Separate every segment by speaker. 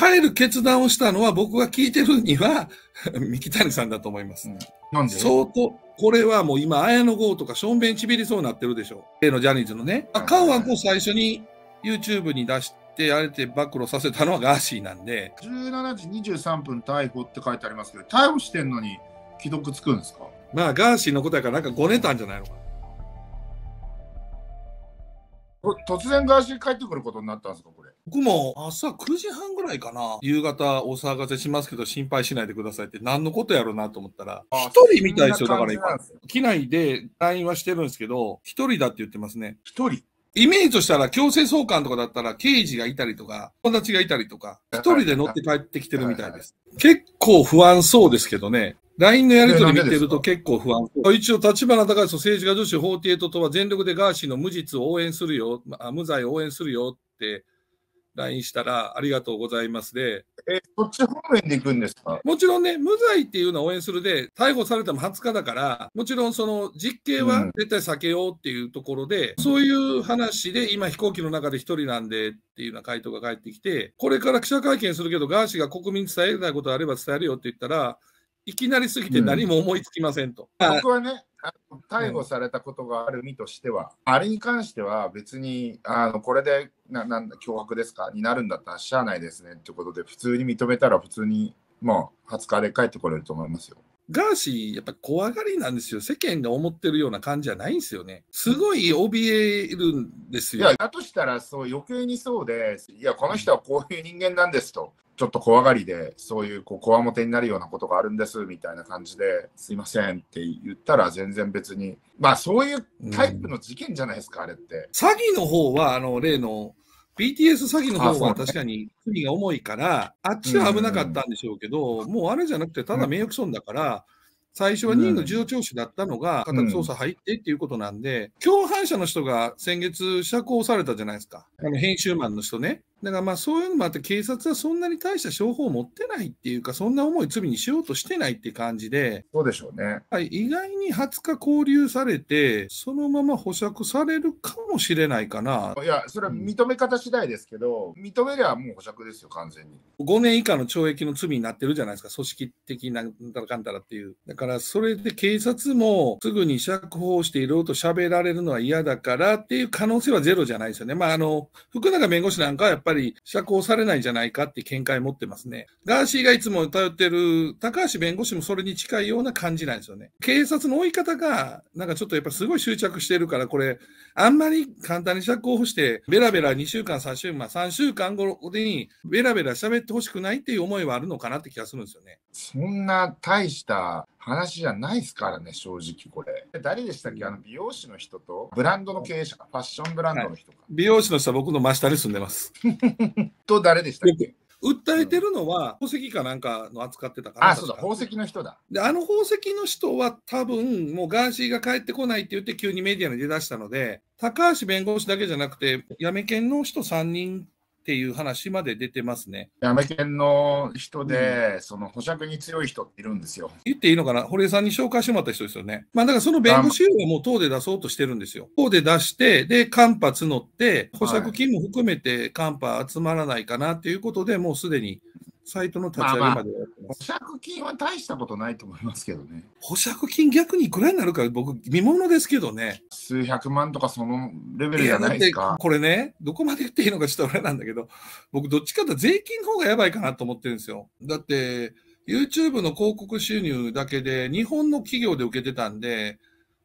Speaker 1: 帰る決断をしたのは僕が聞いてるには 三木谷さんだと思います。うん、なんで相当、これはもう今、綾野剛とかしょんべんちびりそうになってるでしょ。例のジャニーズのね。あ、カンワンを最初に YouTube に出して、あえて暴露させたのはガーシーなんで。
Speaker 2: 17時23分逮捕って書いてありますけど、逮捕してんのに既読つく
Speaker 1: んですかまあ、ガーシーのことやからなんかごねたんじゃないのか
Speaker 2: な。突然ガーシー帰ってくることになったんですか僕も朝9時半ぐら
Speaker 1: いかな、夕方お騒がせしますけど心配しないでくださいって何のことやろうなと思ったら、一人みたいですよ、だから今。機内で LINE はしてるんですけど、一人だって言ってますね。一人イメージとしたら強制送還とかだったら刑事がいたりとか、友達がいたりとか、一人で乗って帰ってきてるみたいです。結構不安そうですけどね。LINE のやりとり見てると結構不安。一応、立花隆史と政治家女子48とは全力でガーシーの無実を応援するよ、無罪を応援するよって LINE したら、ありがとうございますで。え、そっち方
Speaker 2: 面で行くんですか
Speaker 1: もちろんね、無罪っていうのは応援するで、逮捕されても20日だから、もちろんその実刑は絶対避けようっていうところで、うん、そういう話で、今飛行機の中で一人なんでっていうような回答が返ってきて、これから記者会見するけど、ガーシーが国民に伝えたいことあれば伝えるよって言ったら、いきなりすぎて何も思いつきませんと。うん、僕
Speaker 2: はね、逮捕されたことがある身としては、
Speaker 1: うん、あれに関して
Speaker 2: は別にあのこれでななんだ脅迫ですかになるんだったらしゃあないですねということで普通に認めたら普通にもう20日で帰ってこれると思いますよ。ガーシー、やっぱ
Speaker 1: 怖がりなんですよ。世間が思ってるような感じじゃないんですよね。すごい怯えるんですよ。いや、だ
Speaker 2: としたら、そう、余計にそうで、いや、この人はこういう人間なんですと。ちょっと怖がりで、そういうここわもてになるようなことがあるんです、みたいな感じで、すいませんって言ったら全然別に、まあそういうタイプの事件じゃないですか、うん、あれって。
Speaker 1: 詐欺の方は、あの、例の、BTS 詐欺の方は確かに罪が重いから、あね、あっちは危なかったんでしょうけど、うん、もうあれじゃなくて、ただ名誉毀損だから、うん最初は任意の事情聴取だったのが、家宅捜査入ってっていうことなんで、うん、共犯者の人が先月釈放されたじゃないですか。あの編集マンの人ね。だからまあそういうのもあって、警察はそんなに大した証拠を持ってないっていうか、そんな重い罪にしようとしてないって感じで、そうでしょうね、はい、意外に20日拘留されて、そのまま保釈されるかもしれないかな。い
Speaker 2: や、それは認め方次第ですけど、うん、認めりゃもう保釈ですよ、完全に。
Speaker 1: 5年以下の懲役の罪になってるじゃないですか、組織的なんたらかんたらっていう。だからそれで警察もすぐに釈放していろいろと喋られるのは嫌だからっていう可能性はゼロじゃないですよね。まあ、あの福永弁護士なんかはやっぱりぱり釈放されないんじゃないかって見解持ってますね。ガーシーがいつも頼ってる高橋弁護士もそれに近いような感じなんですよね。警察の追い方が、なんかちょっとやっぱすごい執着してるから、これ、あんまり簡単に釈放して、ベラベラ2週間、3週間、まあ、3週間後にベラベラ喋ってほしくないっていう思いはあるのかなって気がするんですよね。そんな大した話じゃないで
Speaker 2: すからね、正直これ。誰でしたっけ、あの美容師の人と、ブランドの経営者か、ファッショ
Speaker 1: ンブランドの人か。はい、美容師の人は僕の真下に住んでます。と、誰でしたっけ訴えてるのは、宝石かなんかの扱ってたから。あ、そうだ、宝石の人だ。で、あの宝石の人は多分、もうガーシーが帰ってこないって言って急にメディアに出だしたので、高橋弁護士だけじゃなくて、やめ犬の人3人っていう話まで出てますね。アメ県の人で、うん、その保釈に強い人っているんですよ。言っていいのかな、堀江さんに紹介してもらった人ですよね。まあ、だからその弁護士をもう党で出そうとしてるんですよ。党で出して、で、間髪乗って、保釈金も含めて間髪集まらないかなっていうことで、もうすでにサイトの立ち上げまでままあ、保釈金は大したことないと思いますけどね。保釈金逆にいくらになるか、僕、見ものですけどね。数百万とかそのレベルじゃないですか。これね、どこまで言っていいのかちょっとあれなんだけど、僕、どっちかと税金の方がやばいかなと思ってるんですよ。だって、YouTube の広告収入だけで、日本の企業で受けてたんで、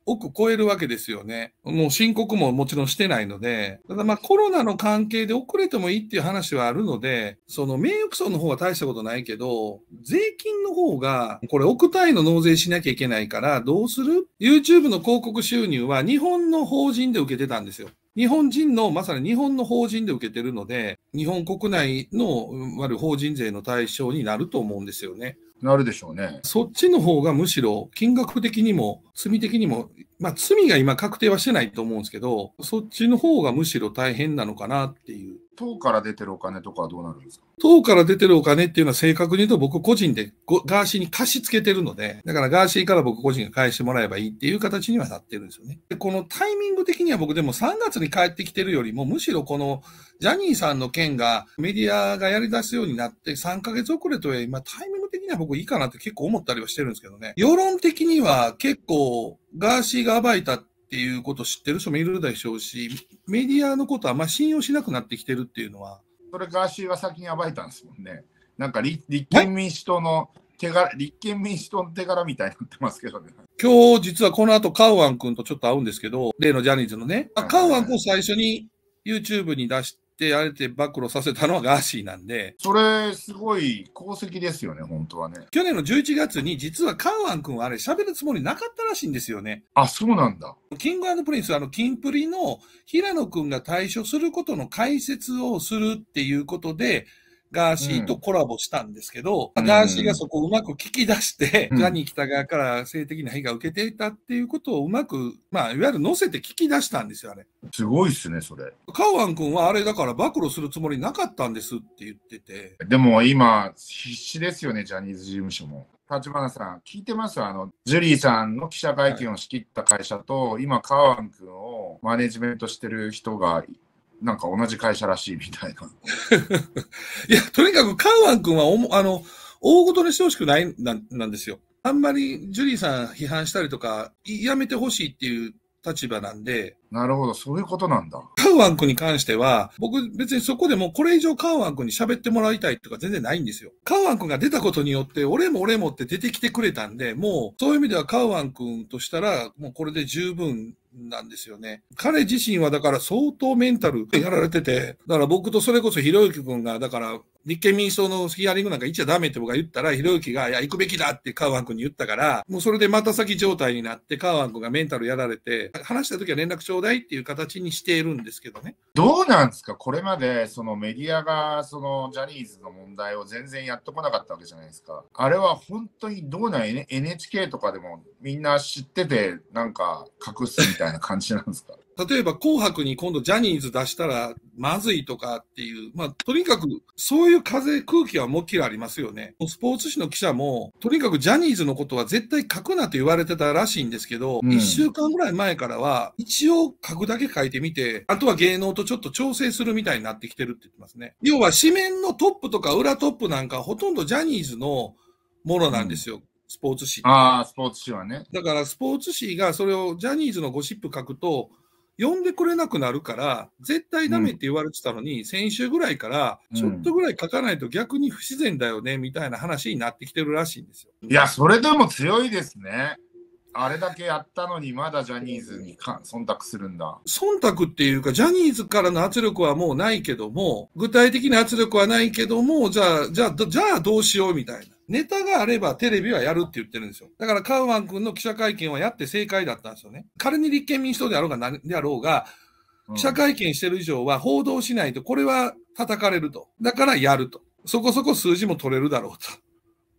Speaker 1: 億超えるわけですよね。もう申告ももちろんしてないので、ただまあコロナの関係で遅れてもいいっていう話はあるので、その名誉損の方は大したことないけど、税金の方が、これ億単位の納税しなきゃいけないから、どうする ?YouTube の広告収入は日本の法人で受けてたんですよ。日本人の、まさに日本の法人で受けてるので、日本国内の、ある法人税の対象になると思うんですよね。なるでしょうね。そっちの方がむしろ金額的にも罪的にも、まあ罪が今確定はしてないと思うんですけど、そっちの方がむしろ大変なのかなっていう。党から出てるお金とかはどうなるんですか党から出てるお金っていうのは正確に言うと僕個人でガーシーに貸し付けてるので、だからガーシーから僕個人が返してもらえばいいっていう形にはなってるんですよね。でこのタイミング的には僕でも3月に帰ってきてるよりも、むしろこのジャニーさんの件がメディアがやり出すようになって3ヶ月遅れとは今タイミング的には僕いいかなって結構思ったりはしてるんですけどね。世論的には結構ガーシーが暴いたってっていうことを知ってる人もいるでしょうし、メディアのことはあま信用しなくなってきてるっていうのは。
Speaker 2: それガーシーは先に暴いたんですもんね。なんか立憲民主党の手柄、立憲民主党の手柄みたいになってますけどね。
Speaker 1: 今日実はこの後カウアン君とちょっと会うんですけど、例のジャニーズのね、カウアン君最初に YouTube に出しってあえて暴露させたのはガーシーなんで。そ
Speaker 2: れ、すごい功績ですよね、本当はね。
Speaker 1: 去年の11月に、実はカウアン君はあれ、喋るつもりなかったらしいんですよね。あ、そうなんだ。キングプリンス、は、あの、キンプリの平野君が対処することの解説をするっていうことで、ガーシーとコラボしたんですけど、うん、ガーシーがそこをうまく聞き出して、ジャニー喜多川から性的な被害を受けていたっていうことをうまく、まあ、いわゆる載せて聞き出したんですよ、あれ。
Speaker 2: すごいっすね、それ。
Speaker 1: カウアン君はあれだから暴露するつもりなかったんですって言ってて。でも今、
Speaker 2: 必死ですよね、ジャニーズ事務所も。立花さん、聞いてますあの、ジュリーさんの記者会見を仕切った会社と、はい、今、カワン君をマネジメントしてる人
Speaker 1: がなんか同じ会社らしいみたいな。いや、とにかくカウアン君はおも、あの、大ごとにしてほしくないななんですよ。あんまりジュリーさん批判したりとか、やめてほしいっていう立場なんで。なるほど、そういうことなんだ。カウアン君に関しては、僕別にそこでもこれ以上カウアン君に喋ってもらいたいとか全然ないんですよ。カウアン君が出たことによって、俺も俺もって出てきてくれたんで、もうそういう意味ではカウアン君としたら、もうこれで十分なんですよね。彼自身はだから相当メンタルやられてて、だから僕とそれこそひろゆき君が、だから立憲民主党のヒアリングなんか行っちゃダメって僕が言ったら、ひろゆきが、いや、行くべきだってカウアン君に言ったから、もうそれでまた先状態になって、カウアン君がメンタルやられて、話した時は連絡ちょうだいっていう形にしているんですけどね。どうなんです
Speaker 2: かこれまで、そのメディアが、そのジャニーズの問題を全然やってこなかったわけじゃないですか。あれは本当にどうなん ?NHK とかでも
Speaker 1: みんな知ってて、なんか隠すみたいな感じなんですか例えば紅白に今度ジャニーズ出したらまずいとかっていう、まあ、とにかくそういう風、空気はもっきりありますよね。スポーツ紙の記者も、とにかくジャニーズのことは絶対書くなと言われてたらしいんですけど、うん、週間ぐらい前からは、一応書くだけ書いてみて、あとは芸能とちょっと調整するみたいになってきてるって言ってますね。要は紙面のトップとか裏トップなんかほとんどジャニーズのものなんですよ。うんスポーツ紙。ああ、スポーツ紙はね。だから、スポーツ紙がそれをジャニーズのゴシップ書くと、呼んでくれなくなるから、絶対ダメって言われてたのに、うん、先週ぐらいから、ちょっとぐらい書かないと逆に不自然だよね、みたいな話になってきてるらしいんですよ。いや、それでも強いですね。
Speaker 2: あれだけやったのに、まだジャニーズにか忖度するんだ。
Speaker 1: 忖度っていうか、ジャニーズからの圧力はもうないけども、具体的な圧力はないけども、じゃあ、じゃあ、じゃあどうしようみたいな。ネタがあればテレビはやるって言ってるんですよ。だからカウアン君の記者会見はやって正解だったんですよね。仮に立憲民主党であろうが何であろうが、記者会見してる以上は報道しないと、これは叩かれると。だからやると。そこそこ数字も取れるだろうと。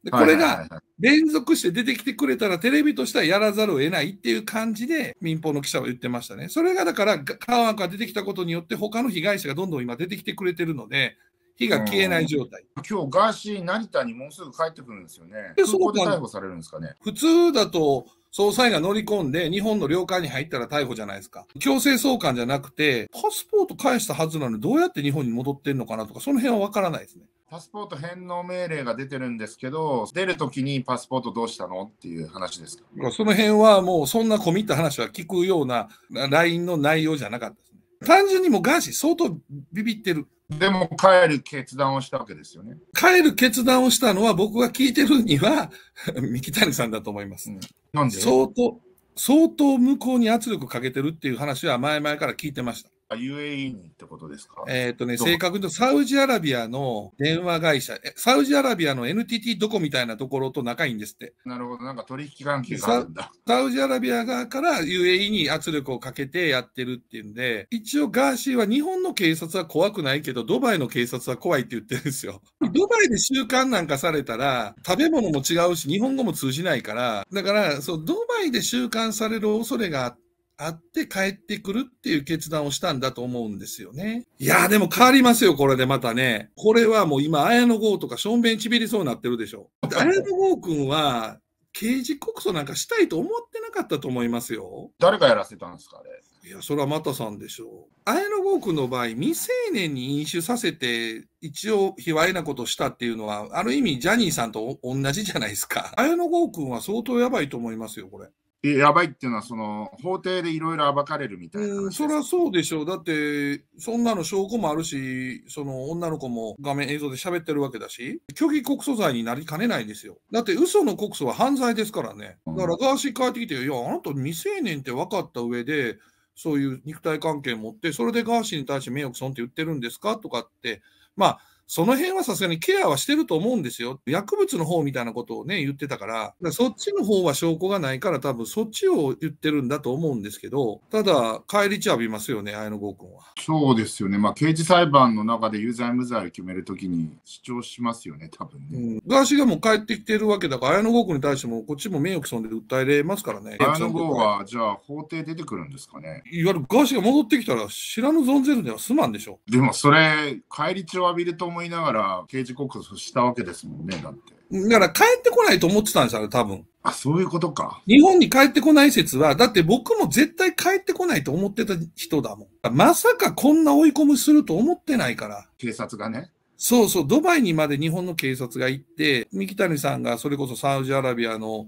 Speaker 1: でこれが連続して出てきてくれたら、テレビとしてはやらざるを得ないっていう感じで、民放の記者は言ってましたね。それがだから、カウアンが出てきたことによって、他の被害者がどんどん今出てきてくれてるので、火が消えない状態。今日、ガ
Speaker 2: ーシー、成田にもうすぐ帰ってくるんですよね。で、そこで逮捕
Speaker 1: されるんですかね。普通だと、捜査員が乗り込んで、日本の領海に入ったら逮捕じゃないですか。強制送還じゃなくて、パスポート返したはずなのに、どうやって日本に戻ってんのかなとか、その辺は分からないですね。
Speaker 2: パスポート返納命令が出てるんですけど、出るときにパスポートどうしたのっていう話ですか
Speaker 1: その辺はもう、そんな込みった話は聞くような LINE の内容じゃなかったですね。単純にもうガーシー相当ビビってる。でも帰る決断をしたわけですよね。帰る決断をしたのは僕が聞いてるには 三木谷さんだと思います。ん、なんで相当、相当向こうに圧力かけてるっていう話は前々から聞いてました。UAE にってことですかえー、っとね、正確にサウジアラビアの電話会社、サウジアラビアの NTT どこみたいなところと仲いいんですって。
Speaker 2: なるほど、なんか取引関係があるん
Speaker 1: だ。サウジアラビア側から UAE に圧力をかけてやってるっていうんで、一応ガーシーは日本の警察は怖くないけど、ドバイの警察は怖いって言ってるんですよ。ドバイで収監なんかされたら、食べ物も違うし、日本語も通じないから、だから、そう、ドバイで収監される恐れがあって、会って帰ってくるっていう決断をしたんだと思うんですよね。いやーでも変わりますよ、これでまたね。これはもう今、綾野剛とか正面ちびりそうになってるでしょ。綾野剛君は、刑事告訴なんかしたいと思ってなかったと思いますよ。誰がやらせたんですか、あれ。いや、それはまたさんでしょう。綾野剛君の場合、未成年に飲酒させて、一応、卑猥なことしたっていうのは、ある意味、ジャニーさんと同じじゃないですか。綾野剛君は相当やばいと思いますよ、これ。やばいっていうのは、その法廷でいろいろ暴かれるみたいな、うん、そりゃそうでしょう、だって、そんなの証拠もあるし、その女の子も画面映像で喋ってるわけだし、虚偽告訴罪になりかねないんですよ。だって、嘘の告訴は犯罪ですからね。だから、ガーシー帰ってきて、いや、あなた未成年って分かった上で、そういう肉体関係持って、それでガーシーに対して名誉毀損って言ってるんですかとかって、まあ、その辺はさすがにケアはしてると思うんですよ。薬物の方みたいなことをね、言ってたから、からそっちの方は証拠がないから多分そっちを言ってるんだと思うんですけど、ただ、返り血浴びますよね、綾野剛君は。
Speaker 2: そうですよね。まあ、刑事裁判の中で有罪無罪を決めるときに主張しますよね、
Speaker 1: 多分ね。うん、ガーシーがもう帰ってきてるわけだから、綾野剛君に対してもこっちも名誉毀損で訴えれますからね。綾野剛は、じゃ
Speaker 2: あ法廷出てくるんですかね。
Speaker 1: いわゆるガーシーが戻ってきたら知らぬ
Speaker 2: 存ぜるではすまんでしょ。でもそれ、返り血を浴びると思思いながら刑事告訴した
Speaker 1: わけですもんね、だって。だから帰ってこないと思ってたんですよ、多分。あ、そういうことか。日本に帰ってこない説は、だって僕も絶対帰ってこないと思ってた人だもん。まさかこんな追い込みすると思ってないから。警察がね。そうそう、ドバイにまで日本の警察が行って、三木谷さんがそれこそサウジアラビアの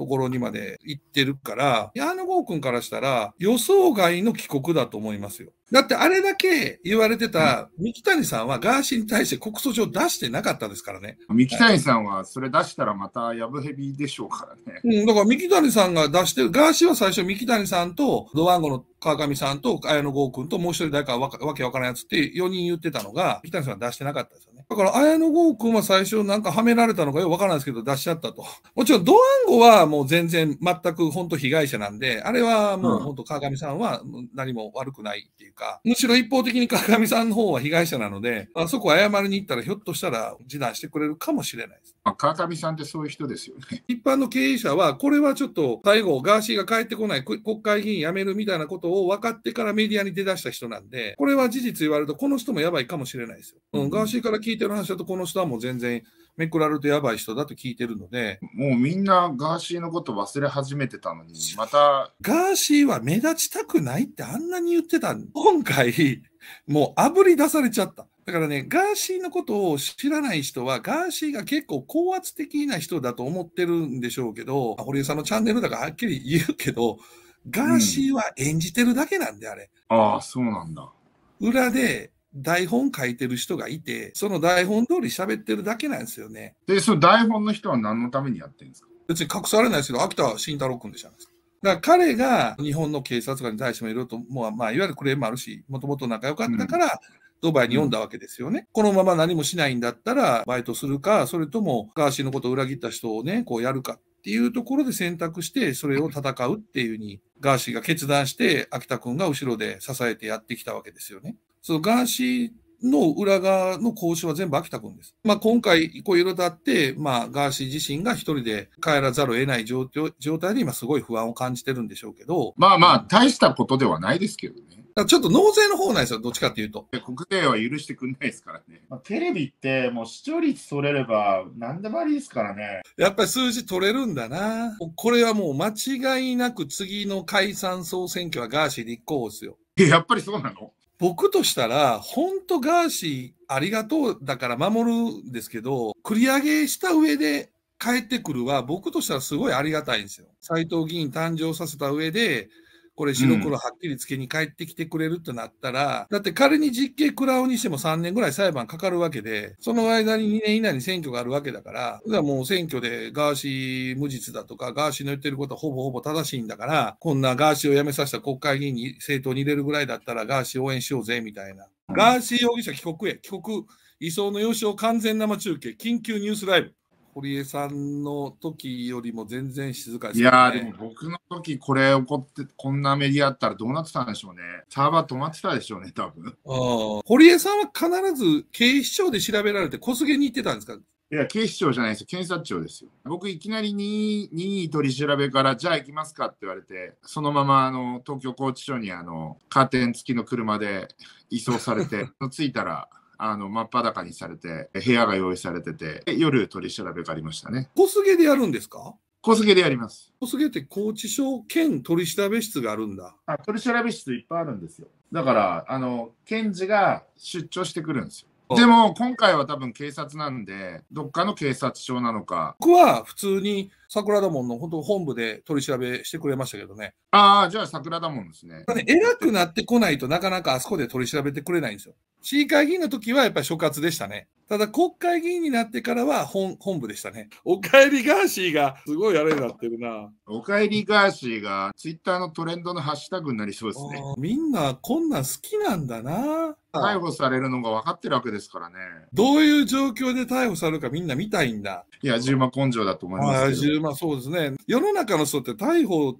Speaker 1: ところにまで行ってるから、矢野剛君からしたら予想外の帰国だと思いますよ。だってあれだけ言われてた、三木谷さんはガーシーに対して告訴状出してなかったですからね。三木谷さんはそれ出したらまたやぶへびでしょうからね。うん、だから三木谷さんが出してる、ガーシーは最初三木谷さんと、ドワンゴの川上さんと、綾野剛君ともう一人誰かわけわからんやつって4人言ってたのが、三木谷さんは出してなかったですよね。だから、綾野剛君は最初なんかはめられたのかよくわからないですけど、出しちゃったと。もちろん、ドワンゴはもう全然全く本当被害者なんで、あれはもう本当川上さんは何も悪くないっていうか、むしろ一方的に川上さんの方は被害者なので、あそこ謝りに行ったらひょっとしたら示談してくれるかもしれないです。まあ、川上さんってそういう人ですよね。一般の経営者は、これはちょっと最後、ガーシーが帰ってこない、国会議員辞めるみたいなことを分かってからメディアに出だした人なんで、これは事実言われると、この人もやばいかもしれないですよ。うん、ガーシーから聞いてる話だと、この人はもう全然めくられるとやばい人だと聞いてるので。もうみんなガーシーのこと忘れ始めて
Speaker 2: たのに、また。
Speaker 1: ガーシーは目立ちたくないってあんなに言ってた今回、もうあぶり出されちゃった。だからね、ガーシーのことを知らない人は、ガーシーが結構高圧的な人だと思ってるんでしょうけど、堀江さんのチャンネルだからはっきり言うけど、
Speaker 2: ガーシ
Speaker 1: ーは演じてるだけなんで、あれ。うん、ああ、そうなんだ。裏で台本書いてる人がいて、その台本通り喋ってるだけなんですよね。で、その台本の人は何のためにやってるんですか別に隠されないですけど、秋田慎太郎君でしたんです。だから彼が日本の警察官に対してもいろいろと、もうまあ、いわゆるクレームあるし、もともと仲良かったから、ドバイに読んだわけですよね。このまま何もしないんだったら、バイトするか、それとも、ガーシーのことを裏切った人をね、こうやるかっていうところで選択して、それを戦うっていうに、ガーシーが決断して、秋田君が後ろで支えてやってきたわけですよね。そのガーシーの裏側の交渉は全部秋田君です。まあ、今回、こういろいろあって、まあ、ガーシー自身が一人で帰らざるを得ない状態で、今すごい不安を感じてるんでしょうけど。まあまあ、大したことではないですけどね。ちょっと納税の方
Speaker 2: なんですよ、どっちかっていうと。国税は許してくんないですからね。まあ、テレビって、もう視聴率取れれ
Speaker 1: ば、何でもありですからね。やっぱり数字取れるんだな。これはもう間違いなく次の解散総選挙はガーシー立候補ですよ。やっぱりそうなの僕としたら、本当ガーシーありがとうだから守るんですけど、繰り上げした上で帰ってくるは、僕としたらすごいありがたいんですよ。斎藤議員誕生させた上で、これ白黒はっきりつけに帰ってきてくれるってなったら、うん、だって仮に実刑食らうにしても3年ぐらい裁判かかるわけで、その間に2年以内に選挙があるわけだから、だからもう選挙でガーシー無実だとか、ガーシーの言ってることはほぼほぼ正しいんだから、こんなガーシーを辞めさせた国会議員に政党に入れるぐらいだったらガーシー応援しようぜみたいな。ガーシー容疑者帰国へ、帰国、移送の要子を完全生中継、緊急ニュースライブ。堀江さんの時よりも全然静かです、ね、いやでも僕
Speaker 2: の時これ起こって、こんなメディアあったらどうなってたんでしょうね。サーバー止まってたでしょうね、多分。
Speaker 1: 堀江さんは必ず警視庁で調べられて、小菅に行ってたんですか
Speaker 2: いや、警視庁じゃないですよ。検察庁ですよ。僕、いきなり任意取り調べから、じゃあ行きますかって言われて、そのまま、あの、東京拘置所に、あの、カーテン付きの車で移送されて、着いたら、あの真っ裸にされて、部屋が用意されてて、夜取り調べがありましたね。小菅でやるんですか小菅でやります。
Speaker 1: 小菅って拘
Speaker 2: 置所兼取り調べ室があるんだ。あ、取り調べ室いっぱいあるんですよ。だから、あの、検事が出張してくるんですよ。でも今回は多分警察なんで、ど
Speaker 1: っかの警察署なのか。僕は普通に桜田門の本当本部で取り調べしてくれましたけどね。
Speaker 2: ああ、じゃあ桜田門ですね。
Speaker 1: ね偉くなってこないとなかなかあそこで取り調べてくれないんですよ。市議会議員の時はやっぱり所轄でしたね。ただ国会議員になってからは本本部でしたね。おかえりガーシーがすごいあれになってるな。おかえりガ
Speaker 2: ーシーがツイッターのトレンドのハッシュタグになりそうですね。みんなこんなん好きなんだ
Speaker 1: な。逮捕されるのが分かってるわけですからね。どういう状況で逮捕されるかみんな見たいんだ。いや、十0万根性だと思います。ああ、10万、そうですね。世の中の人って逮捕、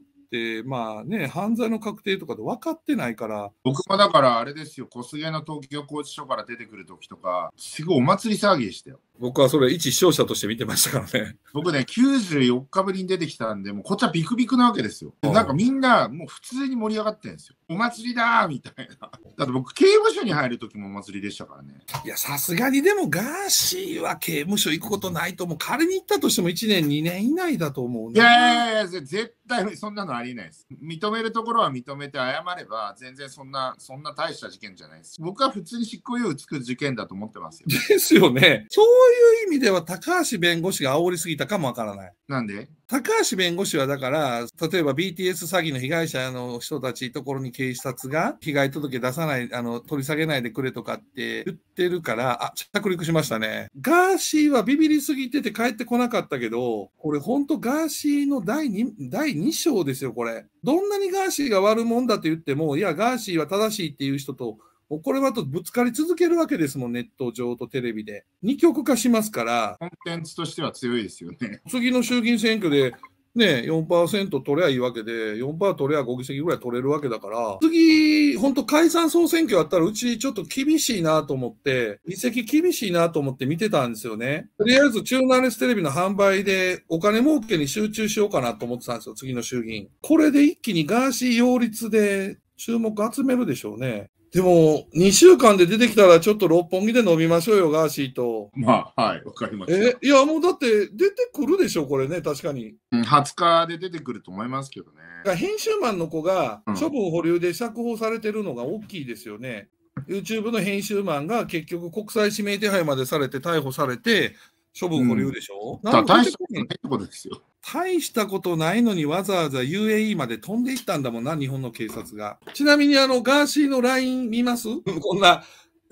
Speaker 1: まあね、犯罪の確定とかで分かってないから。僕もだからあれです
Speaker 2: よ、小菅の東京拘置所から出てくるときとか、
Speaker 1: すごいお祭り騒ぎでしたよ。僕はそれ、一視聴者として見てましたからね。
Speaker 2: 僕ね、94日ぶりに出てきたんで、もうこっちはビクビクなわけですよ。なんかみんな、もう普通に盛り上がってるんですよ。お祭りだーみたいな。だって僕、刑
Speaker 1: 務所に入る時もお祭りでしたからね。いや、さすがにでも、ガーシーは刑務所行くことないと思う。仮に行ったとしても1年、2年以内だと思う、ね、いや
Speaker 2: いやいや、絶対そんなのありえないです。認めるところは認めて謝れば、全然そんな、そんな大した事件じ
Speaker 1: ゃないです。僕は普通に執行猶予つく事件だと思ってますよ。ですよね。いう意味では高橋弁護士が煽りすぎたかもわからない。なんで高橋弁護士はだから、例えば BTS 詐欺の被害者の人たちところに警察が被害届出さない、あの、取り下げないでくれとかって言ってるから、あ、着陸しましたね。ガーシーはビビりすぎてて帰ってこなかったけど、これほんとガーシーの第 2, 第2章ですよ、これ。どんなにガーシーが悪もんだと言っても、いや、ガーシーは正しいっていう人と、これはとぶつかり続けるわけですもん、ネット上とテレビで。二極化しますから。コンテンツとしては強いですよね。次の衆議院選挙で、ね、4%取りゃいいわけで、4%取りゃ5議席ぐらい取れるわけだから、次、本当解散総選挙あったら、うちちょっと厳しいなと思って、議席厳しいなと思って見てたんですよね。とりあえず、中ナレステレビの販売でお金儲けに集中しようかなと思ってたんですよ、次の衆議院。これで一気にガーシー擁立で注目集めるでしょうね。でも、2週間で出てきたら、ちょっと六本木で飲みましょうよ、ガーシーと。まあ、はい、わかりました。え、いや、もうだって、出てくるでしょ、これね、確かに。20日で出てくると思いますけどね。編集マンの子が、処分保留で釈放されてるのが大きいですよね。うん、YouTube の編集マンが結局、国際指名手配までされて、逮捕されて、処分保留でしょ、うん、大したことないってことですよ。大したことないのにわざわざ UAE まで飛んでいったんだもんな、日本の警察が。ちなみにあの、ガーシーの LINE 見ます こんな、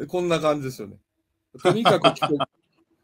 Speaker 1: こんな感じですよね。とにかく帰国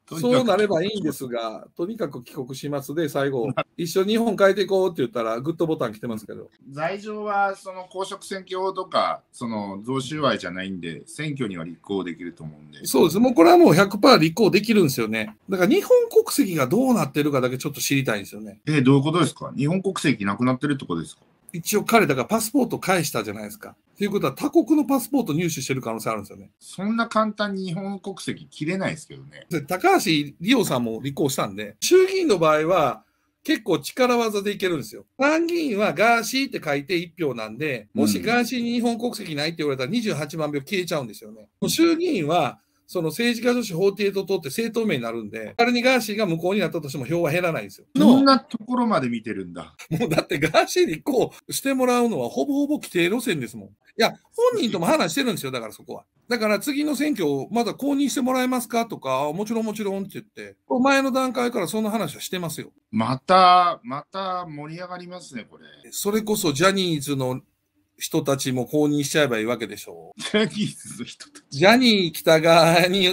Speaker 1: そうなればいいんですが、とにかく帰国しますで、最後、一緒に日本変えていこうって言ったら、グッドボタン来てますけど。
Speaker 2: 罪状は、その公職選挙法とか、
Speaker 1: その贈収賄じゃないんで、選挙には立候補できると思うんで。そうです、もうこれはもう100%立候補できるんですよね。だから日本国籍がどうなってるかだけちょっと知りたいんですよね。えどういうことですか日本国籍なくなってるってことですか一応彼だからパスポート返したじゃないですか。ということは他国のパスポート入手してる可能性あるんですよね。そんな簡単に日本国籍切れないですけどね。高橋理央さんも立候補したんで、衆議院の場合は結構力技でいけるんですよ。参議院はガーシーって書いて1票なんで、もしガーシーに日本国籍ないって言われたら28万票消えちゃうんですよね。衆議院はその政治家女子廷と党って政党名になるんで、仮にガーシーが無効になったとしても票は減らないんですよ。そんなところまで見てるんだ。もうだってガーシーにこうしてもらうのはほぼほぼ規定路線ですもん。いや、本人とも話してるんですよ、だからそこは。だから次の選挙をまだ公認してもらえますかとか、もちろんもちろんって言って、前の段階からそんな話はしてますよ。また、ま
Speaker 2: た盛り上がりますね、これ。
Speaker 1: それこそジャニーズの人たちも公認しちゃえばいいわけでしょう。ジャニーズの人たち。ジャニー北側に、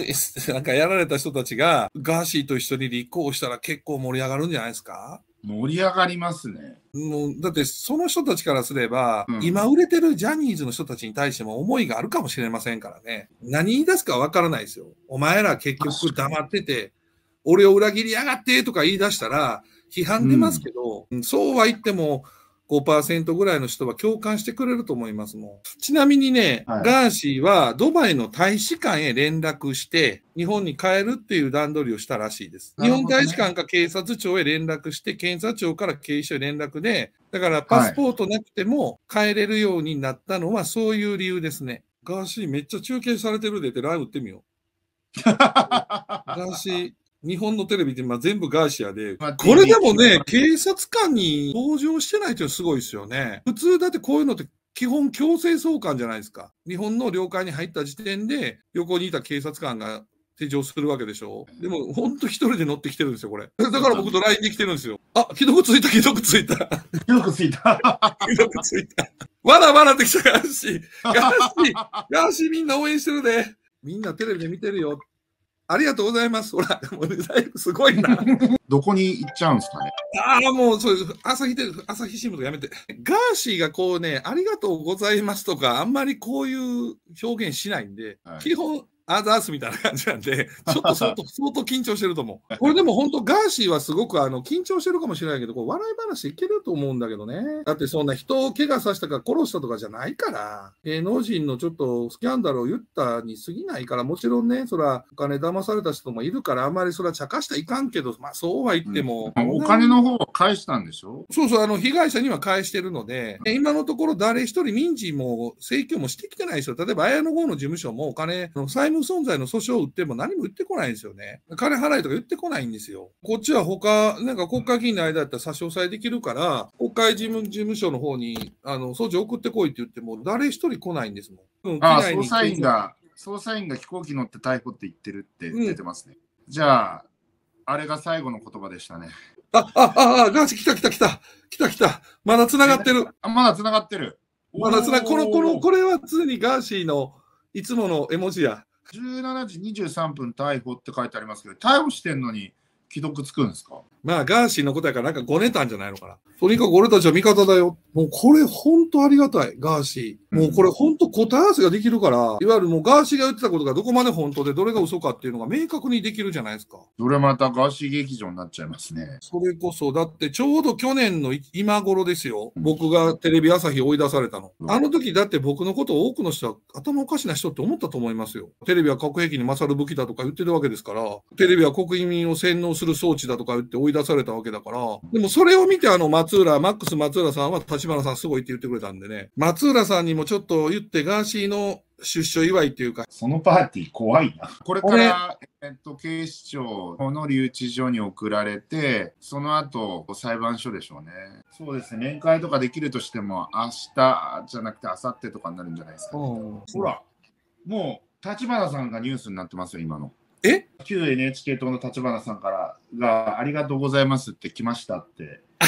Speaker 1: なんかやられた人たちが、ガーシーと一緒に立候補したら結構盛り上がるんじゃないですか盛り上がりますね。もう、だってその人たちからすれば、うん、今売れてるジャニーズの人たちに対しても思いがあるかもしれませんからね。何言い出すかわからないですよ。お前ら結局黙ってて、俺を裏切りやがってとか言い出したら、批判出ますけど、うん、そうは言っても、5%ぐらいの人は共感してくれると思いますもん。ちなみにね、はい、ガーシーはドバイの大使館へ連絡して、日本に帰るっていう段取りをしたらしいです。ね、日本大使館か警察庁へ連絡して、検察庁から警視庁へ連絡で、だからパスポートなくても帰れるようになったのはそういう理由ですね。はい、ガーシーめっちゃ中継されてるでってライブ打ってみよう。ガーシー日本のテレビってまあ全部ガーシアで、これでもね、警察官に登場してないってすごいですよね。普通だってこういうのって基本強制送還じゃないですか。日本の領海に入った時点で、横にいた警察官が手錠するわけでしょ。でも、ほんと一人で乗ってきてるんですよ、これ。だから僕と LINE 来てるんですよ。あ、既読ついた、既読ついた。既読ついた。既読ついた。わらわらってきたガーシー。ガーシー、ガーシーみんな応援してるで。みんなテレビで見てるよ。ありがとうございます。ほら、もうすごいな。
Speaker 2: どこに行っちゃうんですかね。
Speaker 1: ああ、もうそう朝日で、朝日新聞とかやめて。ガーシーがこうね、ありがとうございますとか、あんまりこういう表現しないんで、はい、基本、アザースみたいな感じなんで、ちょっと相当相当緊張してると思う。これでも本当、ガーシーはすごくあの緊張してるかもしれないけど、こう笑い話いけると思うんだけどね。だってそんな人を怪我させたか殺したとかじゃないから、芸能人のちょっとスキャンダルを言ったに過ぎないから、もちろんね、そはお金騙された人もいるから、あんまりそは茶化したいかんけど、まあそうは言っても。うん、お金の方は返
Speaker 2: したんでしょ
Speaker 1: そうそう、あの被害者には返してるので、今のところ誰一人民事も請求もしてきてないですよ。例えば綾野剛の事務所もお金の債無存在の訴訟を打っても何も言ってこないんですよね。金払いとか言ってこないんですよ。こっちは他、なんか国会議員の間だったら差し押さえできるから、国会事務事務所の方に、あの、訴訟送ってこいって言っても、誰一人来ないんですもん。ああ、捜査員が、
Speaker 2: 捜査員が飛行機乗って逮捕って言ってるって出てますね。うん、じゃあ、あれが最後の言葉でしたね。
Speaker 1: あ、あ、あ、あ、ガーシー来た来た来た。来た来た。まだ繋がってる。あまだ繋がってる。まだ繋がこの、この、これは常にガーシーのいつ
Speaker 2: もの絵文字や。17時23分逮捕って書いてありますけど、逮捕してんのに
Speaker 1: 既読つくんですかまあ、ガーシーのことやからなんかごねたんじゃないのかな。とにかく俺たちは味方だよ。もうこれ本当ありがたい、ガーシー。もうこれ本当答え合わせができるから、いわゆるもうガーシーが言ってたことがどこまで本当でどれが嘘かっていうのが明確にできるじゃないですか。それまたガーシー劇場になっちゃいますね。それこそ、だってちょうど去年の今頃ですよ。僕がテレビ朝日追い出されたの。あの時だって僕のことを多くの人は頭おかしな人って思ったと思いますよ。テレビは核兵器に勝る武器だとか言ってるわけですから、テレビは国民を洗脳する装置だとか言って追い出されたわけだから、でもそれを見てあの松浦、マックス松浦さんは立花さんすごいって言ってくれたんでね、松浦さんにもちょっと言ってガーシーの出所祝いっていうか。そのパーティー怖いな。
Speaker 2: これから、えっと、警視
Speaker 1: 庁の留置
Speaker 2: 所に送られて、その後、裁判所でしょうね。そうですね、面会とかできるとしても、明日じゃなくて、明後日とかになるんじゃないですか、ね、ほら、もう、立花さんがニュースになってますよ、今の。え旧 NHK 党の立花さんから
Speaker 1: がありがとうございますって来ましたって、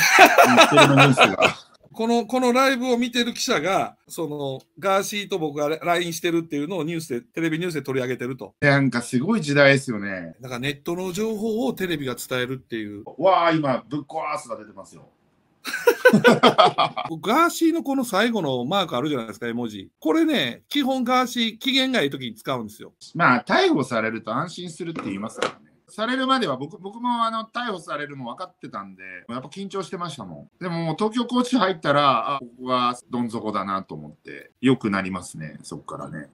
Speaker 1: この、このライブを見てる記者が、その、ガーシーと僕が LINE してるっていうのをニュースで、テレビニュースで取り上げてると。
Speaker 2: なんかすごい時代ですよね。
Speaker 1: だからネットの情報をテレビが伝えるっていう。わあ、今、ぶっ壊すが出てますよ。ガーシーのこの最後のマークあるじゃないですか、絵文字。これね、基本ガーシー、機嫌がいい時に使うんですよ。まあ、逮捕されると安心するって言いますからね。されるまでは僕僕
Speaker 2: もあの逮捕されるの分かってたんで、やっぱ緊張してましたもん。でも東京拘置チ入ったら、あ、ここはどん底だなと思って、良くなりますね、そこからね。